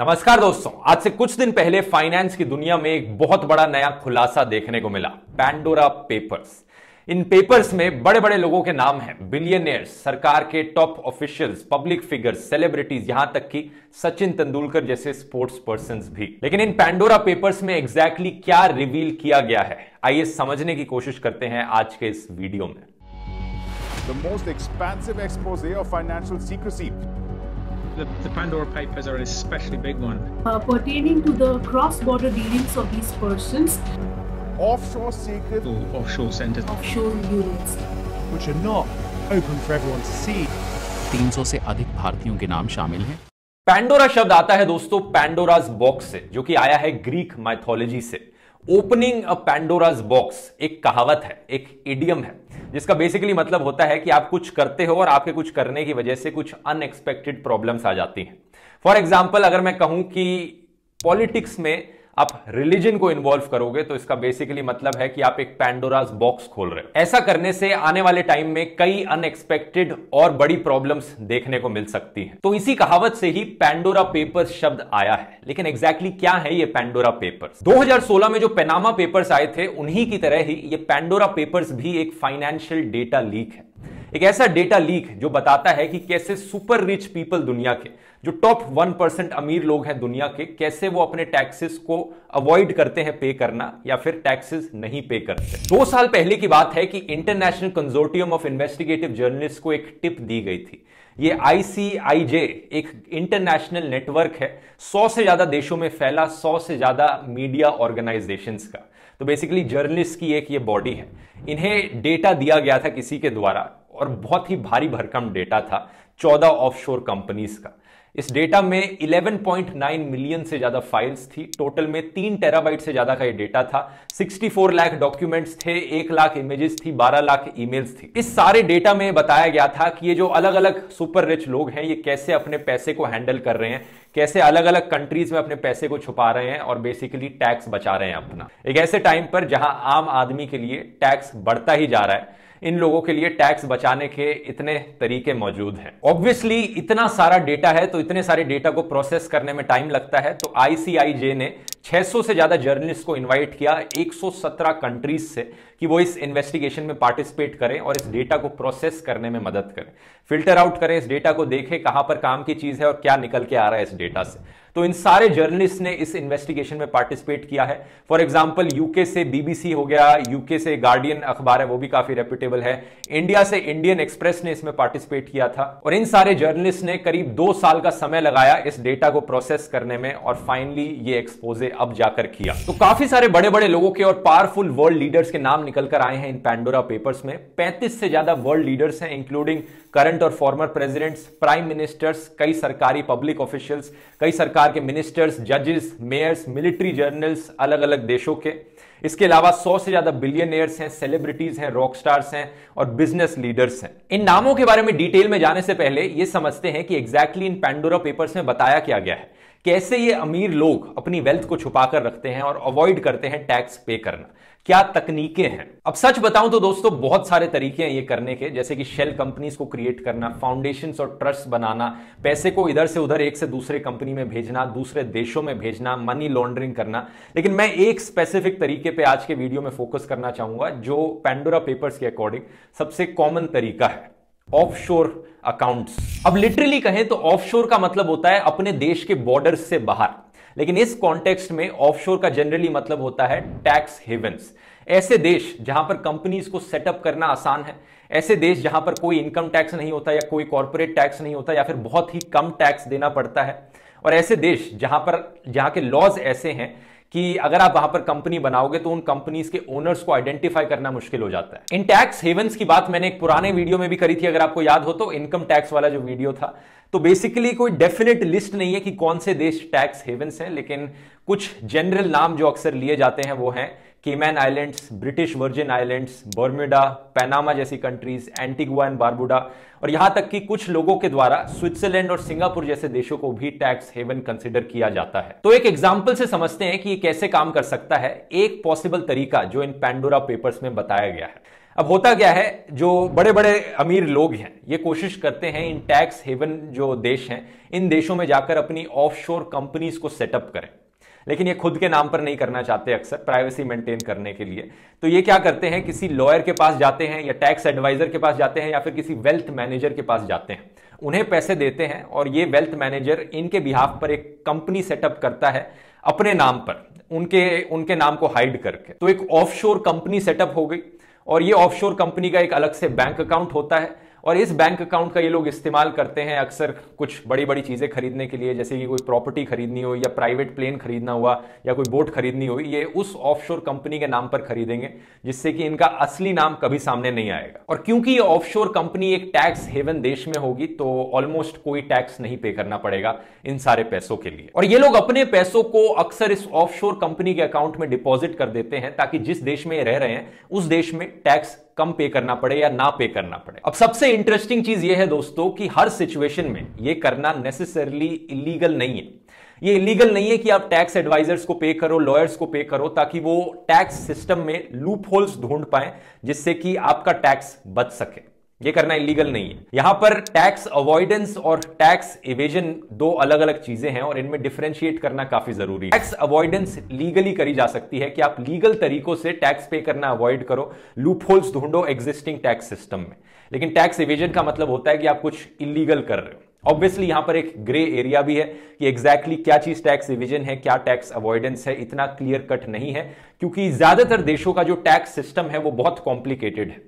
नमस्कार दोस्तों आज से कुछ दिन पहले फाइनेंस की दुनिया में एक बहुत बड़ा नया खुलासा देखने को मिला पैंडोरा पेपर्स इन पेपर्स में बड़े बड़े लोगों के नाम हैं बिलियनियर्स सरकार के top officials public figures celebrities यहां तक कि सचिन तेंदुलकर जैसे स्पोर्ट्स पर्सन भी लेकिन इन पैंडोरा पेपर्स में एग्जैक्टली exactly क्या रिवील किया गया है आइए समझने की कोशिश करते हैं आज के इस वीडियो में The most expansive expose of financial secrecy the, the Pandora Papers are an especially big one. Uh, pertaining to the cross-border dealings of these persons. Offshore secret. Or offshore centres. Offshore units. Which are not open for everyone to see. 300 से अधिक भारतीयों के नाम शामिल हैं Pandora शब्द आता है दोस्तों पैंडोराज बॉक्स से जो कि आया है ग्रीक माइथोलॉजी से ओपनिंग अ पैंडोराज बॉक्स एक कहावत है एक इडियम है जिसका बेसिकली मतलब होता है कि आप कुछ करते हो और आपके कुछ करने की वजह से कुछ अनएक्सपेक्टेड प्रॉब्लम्स आ जाती हैं फॉर एग्जाम्पल अगर मैं कहूं कि पॉलिटिक्स में आप रिलीजन को इन्वॉल्व करोगे तो इसका बेसिकली मतलब है कि आप एक पैंडोराज बॉक्स खोल रहे हो ऐसा करने से आने वाले टाइम में कई अनएक्सपेक्टेड और बड़ी प्रॉब्लम्स देखने को मिल सकती है तो इसी कहावत से ही पैंडोरा पेपर शब्द आया है लेकिन एग्जैक्टली exactly क्या है ये पैंडोरा पेपर दो में जो पेनामा पेपर्स आए थे उन्हीं की तरह ही ये पैंडोरा पेपर्स भी एक फाइनेंशियल डेटा लीक है एक ऐसा डेटा लीक जो बताता है कि कैसे सुपर रिच पीपल दुनिया के जो टॉप वन परसेंट अमीर लोग हैं दुनिया के कैसे वो अपने टैक्सेस को अवॉइड करते हैं पे करना या फिर टैक्सेस नहीं पे करते दो साल पहले की बात है कि international consortium of investigative journalist को एक टिप दी गई थी ये आईसीआईजे एक इंटरनेशनल नेटवर्क है सौ से ज्यादा देशों में फैला सौ से ज्यादा मीडिया ऑर्गेनाइजेशन का तो बेसिकली जर्नलिस्ट की एक ये बॉडी है इन्हें डेटा दिया गया था किसी के द्वारा और बहुत ही भारी भरकम डेटा था 14 ऑफशोर कंपनीज का इस डेटा में 11.9 मिलियन से ज्यादा फाइल्स थी टोटल में तीन टेराबाइट से ज्यादा का ये डेटा था 64 लाख डॉक्यूमेंट्स थे एक लाख इमेजेस थी 12 लाख ईमेल्स थी इस सारे डेटा में बताया गया था कि ये जो अलग अलग सुपर रिच लोग हैं ये कैसे अपने पैसे को हैंडल कर रहे हैं कैसे अलग अलग कंट्रीज में अपने पैसे को छुपा रहे हैं और बेसिकली टैक्स बचा रहे हैं अपना एक ऐसे टाइम पर जहां आम आदमी के लिए टैक्स बढ़ता ही जा रहा है इन लोगों के लिए टैक्स बचाने के इतने तरीके मौजूद हैं ऑब्वियसली इतना सारा डेटा है तो इतने सारे डेटा को प्रोसेस करने में टाइम लगता है तो आईसीआईजे ने 600 से ज्यादा जर्नलिस्ट को इनवाइट किया 117 कंट्रीज से कि वो इस इन्वेस्टिगेशन में पार्टिसिपेट करें और इस डेटा को प्रोसेस करने में मदद करें फिल्टर आउट करें इस डेटा को देखें कहां पर काम की चीज है और क्या निकल के आ रहा है इस डेटा से तो इन सारे जर्नलिस्ट ने इस इन्वेस्टिगेशन में पार्टिसिपेट किया है फॉर एग्जाम्पल यूके से बीबीसी हो गया यूके से गार्डियन अखबार है वो भी काफी रेप्यूटेबल है इंडिया से इंडियन एक्सप्रेस ने इसमें पार्टिसिपेट किया था और इन सारे जर्नलिस्ट ने करीब दो साल का समय लगाया इस डेटा को प्रोसेस करने में और फाइनली ये एक्सपोजे अब जाकर किया तो काफी सारे बड़े बड़े लोगों के और पावरफुल वर्ल्ड लीडर्स के नाम निकल कर आए हैं इन पैंडोरा पेपर्स में पैंतीस से ज्यादा वर्ल्ड लीडर्स हैं इंक्लूडिंग करंट और फॉर्मर प्रेजिडेंट्स प्राइम मिनिस्टर्स कई सरकारी पब्लिक ऑफिशियल्स कई सरकार सरकार के मिनिस्टर्स जजेस मेयर्स मिलिट्री जर्नल्स अलग अलग देशों के इसके अलावा सौ से ज्यादा बिलियनियर्स हैं सेलिब्रिटीज हैं रॉक स्टार्स हैं और बिजनेस लीडर्स हैं इन नामों के बारे में डिटेल में जाने से पहले ये समझते हैं कि एग्जैक्टली exactly इन पैंडोरा पेपर्स में बताया क्या गया है कैसे ये अमीर लोग अपनी वेल्थ को छुपा कर रखते हैं और अवॉइड करते हैं टैक्स पे करना क्या तकनीकें हैं अब सच बताऊं तो दोस्तों बहुत सारे तरीके हैं ये करने के जैसे कि शेल कंपनीज को क्रिएट करना फाउंडेशन और ट्रस्ट बनाना पैसे को इधर से उधर एक से दूसरे कंपनी में भेजना दूसरे देशों में भेजना मनी लॉन्ड्रिंग करना लेकिन मैं एक स्पेसिफिक तरीके पे आज के वीडियो में फोकस करना चाहूंगा जो पेंडोरा पेपर्स के अकॉर्डिंग सबसे कॉमन तरीका है ऑफशोर अकाउंट्स अब लिटरली कहें तो ऑफशोर का मतलब होता है अपने देश के बॉर्डर से बाहर लेकिन इस कॉन्टेक्स्ट में ऑफशोर का जनरली मतलब होता है टैक्स हेवेंस ऐसे देश जहां पर कंपनीज को सेटअप करना आसान है ऐसे देश जहां पर कोई इनकम टैक्स नहीं होता या कोई कॉरपोरेट टैक्स नहीं होता या फिर बहुत ही कम टैक्स देना पड़ता है और ऐसे देश जहां पर जहां के लॉज ऐसे हैं कि अगर आप वहां पर कंपनी बनाओगे तो उन कंपनीज के ओनर्स को आइडेंटिफाई करना मुश्किल हो जाता है इन टैक्स हेवंस की बात मैंने एक पुराने वीडियो में भी करी थी अगर आपको याद हो तो इनकम टैक्स वाला जो वीडियो था तो बेसिकली कोई डेफिनेट लिस्ट नहीं है कि कौन से देश टैक्स हेवंस हैं लेकिन कुछ जनरल नाम जो अक्सर लिए जाते हैं वो हैं Cayman Islands British Virgin Islands Bermuda Panama जैसी कंट्रीज एंटीगुआ एंड बारबुडा और यहां तक कि कुछ लोगों के द्वारा स्विट्जरलैंड और सिंगापुर जैसे देशों को भी टैक्स हेवन कंसिडर किया जाता है तो एक एग्जाम्पल से समझते हैं कि ये कैसे काम कर सकता है एक पॉसिबल तरीका जो इन पैंडोरा पेपर्स में बताया गया है अब होता क्या है जो बड़े बड़े अमीर लोग हैं ये कोशिश करते हैं इन टैक्स हेवन जो देश हैं इन देशों में जाकर अपनी ऑफशोर कंपनीज को सेटअप करें लेकिन ये खुद के नाम पर नहीं करना चाहते अक्सर प्राइवेसी मेंटेन करने के लिए तो ये क्या करते हैं किसी लॉयर के पास जाते हैं या टैक्स एडवाइजर के पास जाते हैं या फिर किसी वेल्थ मैनेजर के पास जाते हैं उन्हें पैसे देते हैं और ये वेल्थ मैनेजर इनके बिहाफ पर एक कंपनी सेटअप करता है अपने नाम पर उनके उनके नाम को हाइड करके तो एक ऑफशोर कंपनी सेटअप हो गई और ये ऑफशोर कंपनी का एक अलग से बैंक अकाउंट होता है और इस बैंक अकाउंट का ये लोग इस्तेमाल करते हैं अक्सर कुछ बड़ी बड़ी चीज़ें खरीदने के लिए जैसे कि कोई प्रॉपर्टी खरीदनी हो या प्राइवेट प्लेन खरीदना हुआ या कोई बोट खरीदनी हुई ये उस ऑफशोर कंपनी के नाम पर खरीदेंगे जिससे कि इनका असली नाम कभी सामने नहीं आएगा और क्योंकि ये ऑफशोर कंपनी एक टैक्स हेवन देश में होगी तो ऑलमोस्ट कोई टैक्स नहीं पे करना पड़ेगा इन सारे पैसों के लिए और ये लोग अपने पैसों को अक्सर इस ऑफशोर कंपनी के अकाउंट में डिपॉजिट कर देते हैं ताकि जिस देश में रह रहे हैं उस देश में टैक्स कम पे करना पड़े या ना पे करना पड़े अब सबसे इंटरेस्टिंग चीज यह है दोस्तों कि हर सिचुएशन में यह करना नेसेसरली इलीगल नहीं है ये इलीगल नहीं है कि आप टैक्स एडवाइजर्स को पे करो लॉयर्स को पे करो ताकि वो टैक्स सिस्टम में लूप होल्स ढूंढ पाए जिससे कि आपका टैक्स बच सके ये करना इलीगल नहीं है यहां पर टैक्स अवॉइडेंस और टैक्स इवेजन दो अलग अलग चीजें हैं और इनमें डिफ्रेंशिएट करना काफी जरूरी है टैक्स अवॉइडेंस लीगली करी जा सकती है कि आप लीगल तरीकों से टैक्स पे करना अवॉइड करो लूपहोल्स ढूंढो एग्जिस्टिंग टैक्स सिस्टम में लेकिन टैक्स इवेजन का मतलब होता है कि आप कुछ इलीगल कर रहे हो ऑब्वियसली यहां पर एक ग्रे एरिया भी है कि एग्जैक्टली exactly क्या चीज टैक्स रिविजन है क्या टैक्स अवॉइडेंस है इतना क्लियर कट नहीं है क्योंकि ज्यादातर देशों का जो टैक्स सिस्टम है वो बहुत कॉम्प्लिकेटेड है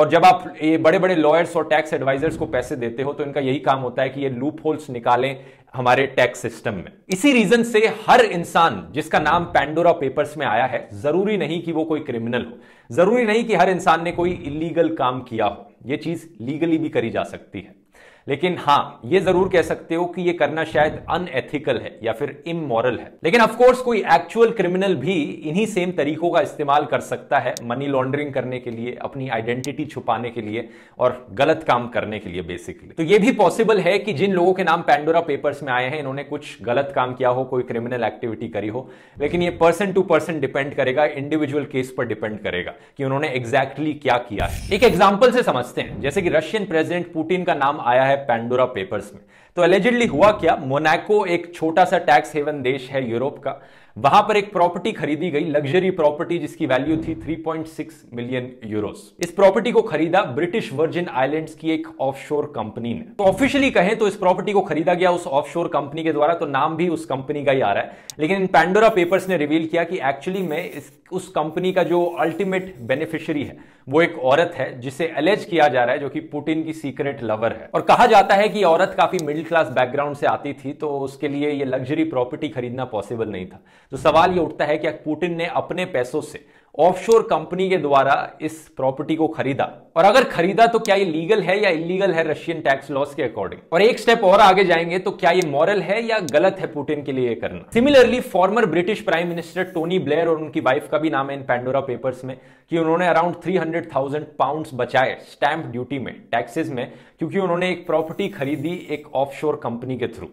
और जब आप ये बड़े बड़े लॉयर्स और टैक्स एडवाइजर्स को पैसे देते हो तो इनका यही काम होता है कि ये लूप होल्स निकालें हमारे टैक्स सिस्टम में इसी रीजन से हर इंसान जिसका नाम पैंडोरा पेपर्स में आया है जरूरी नहीं कि वो कोई क्रिमिनल हो जरूरी नहीं कि हर इंसान ने कोई इलीगल काम किया हो यह चीज लीगली भी करी जा सकती है लेकिन हाँ ये जरूर कह सकते हो कि ये करना शायद अनएथिकल है या फिर इमोरल है लेकिन ऑफकोर्स कोई एक्चुअल क्रिमिनल भी इन्हीं सेम तरीकों का इस्तेमाल कर सकता है मनी लॉन्ड्रिंग करने के लिए अपनी आइडेंटिटी छुपाने के लिए और गलत काम करने के लिए बेसिकली तो ये भी पॉसिबल है कि जिन लोगों के नाम पैंडोरा पेपर्स में आए हैं इन्होंने कुछ गलत काम किया हो कोई क्रिमिनल एक्टिविटी करी हो लेकिन ये पर्सन टू पर्सन डिपेंड करेगा इंडिविजुअल केस पर डिपेंड करेगा कि उन्होंने एग्जैक्टली exactly क्या किया है एक एग्जाम्पल से समझते हैं जैसे कि रशियन प्रेजिडेंट पुटिन का नाम आया है है पैंडोरा पेपर्स में तो एलिजिडली हुआ क्या मोनाको एक छोटा सा टैक्स हेवन देश है यूरोप का वहां पर एक प्रॉपर्टी खरीदी गई लग्जरी प्रॉपर्टी जिसकी वैल्यू थी 3.6 मिलियन यूरोस इस प्रॉपर्टी को खरीदा ब्रिटिश वर्जिन आइलैंड्स की एक ऑफशोर कंपनी ने तो ऑफिशियली कहें तो इस प्रॉपर्टी को खरीदा गया उस ऑफशोर कंपनी के द्वारा तो नाम भी उस कंपनी का ही आ रहा है लेकिन इन पैंडोरा पेपर्स ने रिवील किया कि एक्चुअली में इस उस कंपनी का जो अल्टीमेट बेनिफिशियरी है वो एक औरत है जिसे अलेज किया जा रहा है जो कि पुटिन की सीक्रेट लवर है और कहा जाता है कि औरत काफी मिडिल क्लास बैकग्राउंड से आती थी तो उसके लिए ये लग्जरी प्रॉपर्टी खरीदना पॉसिबल नहीं था तो सवाल ये उठता है कि पुटिन ने अपने पैसों से ऑफशोर कंपनी के द्वारा इस प्रॉपर्टी को खरीदा और अगर खरीदा तो क्या ये लीगल है या इलीगल है रशियन टैक्स लॉस के अकॉर्डिंग और एक स्टेप और आगे जाएंगे तो क्या ये मॉरल है या गलत है पुटिन के लिए ये करना similarly former British prime minister Tony Blair और उनकी वाइफ का भी नाम है इन पैंडोरा पेपर्स में कि उन्होंने around three hundred thousand pound बचाए स्टैंप ड्यूटी में टैक्सेस में क्योंकि उन्होंने एक प्रॉपर्टी खरीदी एक ऑफशोर कंपनी के थ्रू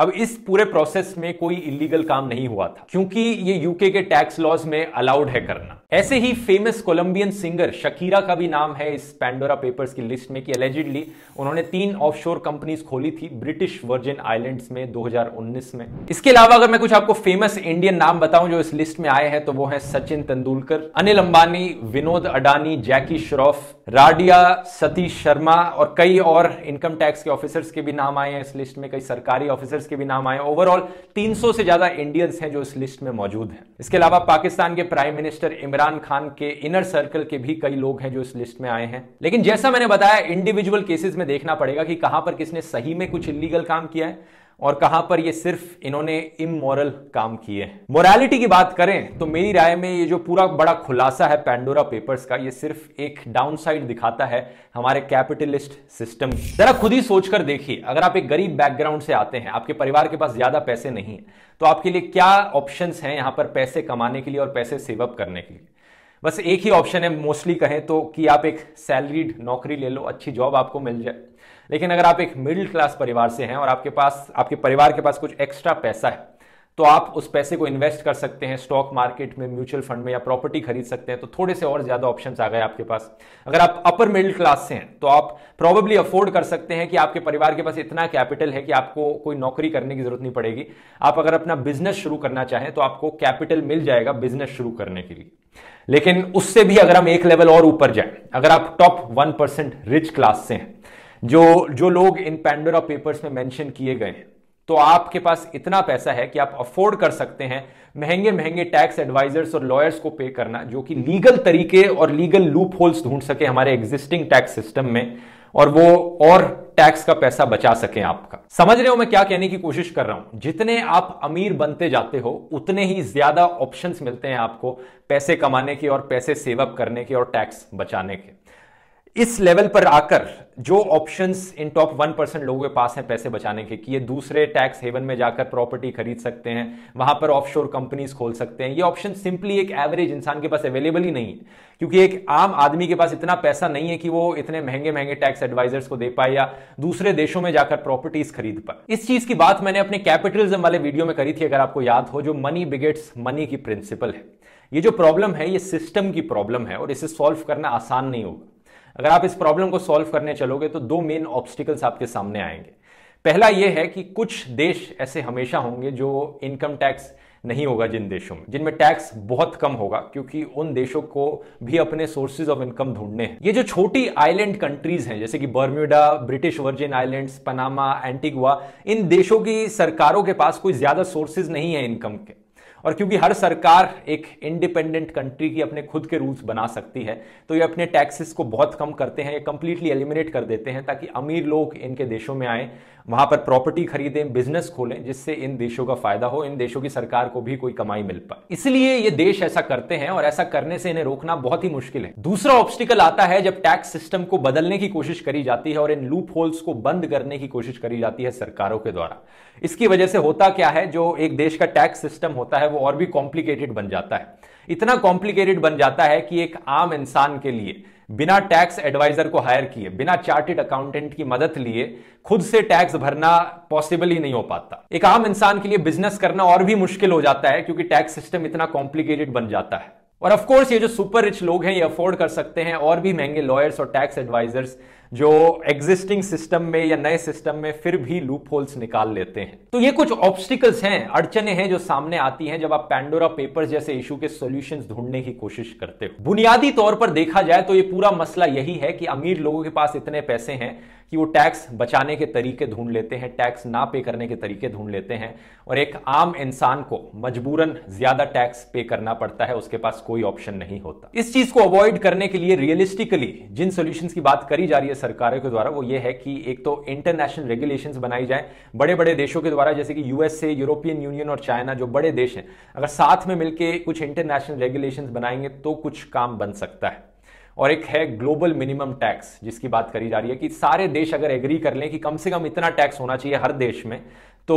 अब इस पूरे प्रोसेस में कोई इलीगल काम नहीं हुआ था क्योंकि ये यूके के टैक्स लॉज में अलाउड है करना ऐसे ही फेमस कोलंबियन सिंगर शकीरा का भी नाम है इस पैंडोरा पेपर्स की लिस्ट में कि एलिजिडली उन्होंने तीन ऑफशोर कंपनीज खोली थी ब्रिटिश वर्जिन आइलैंड्स में 2019 में इसके अलावा अगर मैं कुछ आपको फेमस इंडियन नाम बताऊं जो इस लिस्ट में आए हैं तो वो है सचिन तेंदुलकर अनिल अंबानी विनोद अडानी जैकी श्रॉफ राडिया सतीश शर्मा और कई और इनकम टैक्स के ऑफिसर्स के भी नाम आए हैं इस लिस्ट में कई सरकारी ऑफिसर्स क्रिकेटर्स के भी नाम आए ओवरऑल 300 से ज्यादा इंडियंस हैं जो इस लिस्ट में मौजूद हैं इसके अलावा पाकिस्तान के प्राइम मिनिस्टर इमरान खान के इनर सर्कल के भी कई लोग हैं जो इस लिस्ट में आए हैं लेकिन जैसा मैंने बताया इंडिविजुअल केसेस में देखना पड़ेगा कि कहां पर किसने सही में कुछ इलीगल काम किया है और कहां पर ये सिर्फ इन्होंने इमोरल काम किए मोरालिटी की बात करें तो मेरी राय में ये जो पूरा बड़ा खुलासा है पैंडोरा पेपर्स का ये सिर्फ एक डाउनसाइड दिखाता है हमारे कैपिटलिस्ट सिस्टम जरा खुद ही सोचकर देखिए अगर आप एक गरीब बैकग्राउंड से आते हैं आपके परिवार के पास ज्यादा पैसे नहीं है तो आपके लिए क्या ऑप्शन है यहां पर पैसे कमाने के लिए और पैसे सेव अप करने के लिए बस एक ही ऑप्शन है मोस्टली कहें तो कि आप एक सैलरीड नौकरी ले लो अच्छी जॉब आपको मिल जाए लेकिन अगर आप एक मिडिल क्लास परिवार से हैं और आपके पास आपके परिवार के पास कुछ एक्स्ट्रा पैसा है तो आप उस पैसे को इन्वेस्ट कर सकते हैं स्टॉक मार्केट में म्यूचुअल फंड में या प्रॉपर्टी खरीद सकते हैं तो थोड़े से और ज्यादा ऑप्शंस आ गए आपके पास अगर आप अपर मिडिल क्लास से हैं तो आप प्रॉबेबली अफोर्ड कर सकते हैं कि आपके परिवार के पास इतना कैपिटल है कि आपको कोई नौकरी करने की जरूरत नहीं पड़ेगी आप अगर अपना बिजनेस शुरू करना चाहें तो आपको कैपिटल मिल जाएगा बिजनेस शुरू करने के लिए लेकिन उससे भी अगर हम एक लेवल और ऊपर जाए अगर आप टॉप वन रिच क्लास से हैं जो जो लोग इन पेंडोरा पेपर्स में मेंशन किए गए हैं तो आपके पास इतना पैसा है कि आप अफोर्ड कर सकते हैं महंगे महंगे टैक्स एडवाइजर्स और लॉयर्स को पे करना जो कि लीगल तरीके और लीगल लूप होल्स ढूंढ सके हमारे एग्जिस्टिंग टैक्स सिस्टम में और वो और टैक्स का पैसा बचा सके आपका समझ रहे हो मैं क्या कहने की कोशिश कर रहा हूं जितने आप अमीर बनते जाते हो उतने ही ज्यादा ऑप्शंस मिलते हैं आपको पैसे कमाने के और पैसे सेव अप करने के और टैक्स बचाने के इस लेवल पर आकर जो ऑप्शंस इन टॉप वन परसेंट लोगों के पास हैं पैसे बचाने के कि ये दूसरे टैक्स हेवन में जाकर प्रॉपर्टी खरीद सकते हैं वहां पर ऑफशोर कंपनीज खोल सकते हैं ये ऑप्शन सिंपली एक एवरेज इंसान के पास अवेलेबल ही नहीं है क्योंकि एक आम आदमी के पास इतना पैसा नहीं है कि वो इतने महंगे महंगे टैक्स एडवाइजर्स को दे पाए या दूसरे देशों में जाकर प्रॉपर्टीज खरीद पाए इस चीज की बात मैंने अपने कैपिटलिज्म वाले वीडियो में करी थी अगर आपको याद हो जो मनी बिगेट्स मनी की प्रिंसिपल है ये जो प्रॉब्लम है ये सिस्टम की प्रॉब्लम है और इसे सॉल्व करना आसान नहीं होगा अगर आप इस प्रॉब्लम को सॉल्व करने चलोगे तो दो मेन ऑब्स्टिकल्स आपके सामने आएंगे पहला यह है कि कुछ देश ऐसे हमेशा होंगे जो इनकम टैक्स नहीं होगा जिन देशों में जिनमें टैक्स बहुत कम होगा क्योंकि उन देशों को भी अपने सोर्सेज ऑफ इनकम ढूंढने हैं ये जो छोटी आइलैंड कंट्रीज हैं जैसे कि Bermuda British Virgin Islands Panama Antigua इन देशों की सरकारों के पास कोई ज्यादा सोर्सेज नहीं है इनकम के और क्योंकि हर सरकार एक इंडिपेंडेंट कंट्री की अपने खुद के रूल्स बना सकती है तो ये अपने टैक्सेस को बहुत कम करते हैं ये कंप्लीटली एलिमिनेट कर देते हैं ताकि अमीर लोग इनके देशों में आए वहाँ पर प्रॉपर्टी खरीदें बिजनेस खोलें जिससे इन देशों का फायदा हो इन देशों की सरकार को भी कोई कमाई मिल पाए इसलिए ये देश ऐसा करते हैं और ऐसा करने से इन्हें रोकना बहुत ही मुश्किल है दूसरा ऑब्स्टिकल आता है जब टैक्स सिस्टम को बदलने की कोशिश करी जाती है और इन लूप होल्स को बंद करने की कोशिश करी जाती है सरकारों के द्वारा इसकी वजह से होता क्या है जो एक देश का टैक्स सिस्टम होता है वो और भी कॉम्प्लिकेटेड बन जाता है इतना कॉम्प्लिकेटेड बन जाता है कि एक आम इंसान के लिए बिना टैक्स एडवाइजर को हायर किए बिना चार्टेड अकाउंटेंट की मदद लिए खुद से टैक्स भरना पॉसिबल ही नहीं हो पाता एक आम इंसान के लिए बिजनेस करना और भी मुश्किल हो जाता है क्योंकि टैक्स सिस्टम इतना कॉम्प्लिकेटेड बन जाता है और ऑफ कोर्स ये जो सुपर रिच लोग हैं ये अफोर्ड कर सकते हैं और भी महंगे लॉयर्स और टैक्स एडवाइजर्स जो एग्जिस्टिंग सिस्टम में या नए सिस्टम में फिर भी लूप होल्स निकाल लेते हैं तो ये कुछ ऑब्स्टिकल्स हैं अड़चने हैं जो सामने आती हैं जब आप पैंडोरा पेपर्स जैसे इशू के सोल्यूशन ढूंढने की कोशिश करते हो बुनियादी तौर पर देखा जाए तो ये पूरा मसला यही है कि अमीर लोगों के पास इतने पैसे हैं कि वो टैक्स बचाने के तरीके ढूंढ लेते हैं टैक्स ना पे करने के तरीके ढूंढ लेते हैं और एक आम इंसान को मजबूरन ज्यादा टैक्स पे करना पड़ता है उसके पास कोई ऑप्शन नहीं होता इस चीज को अवॉइड करने के लिए रियलिस्टिकली जिन सोल्यूशन की बात करी जा रही है सरकारों के द्वारा वो ये है कि एक तो इंटरनेशनल रेगुलेशंस बनाई जाए बड़े बड़े देशों के द्वारा जैसे कि यूएसए यूरोपियन यूनियन और चाइना जो बड़े देश हैं अगर साथ में मिलकर कुछ इंटरनेशनल रेगुलेशंस बनाएंगे तो कुछ काम बन सकता है और एक है ग्लोबल मिनिमम टैक्स जिसकी बात करी जा रही है कि सारे देश अगर एग्री कर लें कि कम से कम इतना टैक्स होना चाहिए हर देश में तो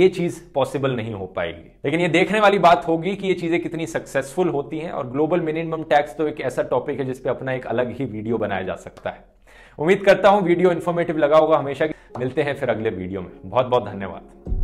ये चीज़ पॉसिबल नहीं हो पाएगी लेकिन ये देखने वाली बात होगी कि ये चीज़ें कितनी सक्सेसफुल होती हैं और ग्लोबल मिनिमम टैक्स तो एक ऐसा टॉपिक है जिसपे अपना एक अलग ही वीडियो बनाया जा सकता है उम्मीद करता हूँ वीडियो इन्फॉर्मेटिव लगा होगा हमेशा मिलते हैं फिर अगले वीडियो में बहुत बहुत धन्यवाद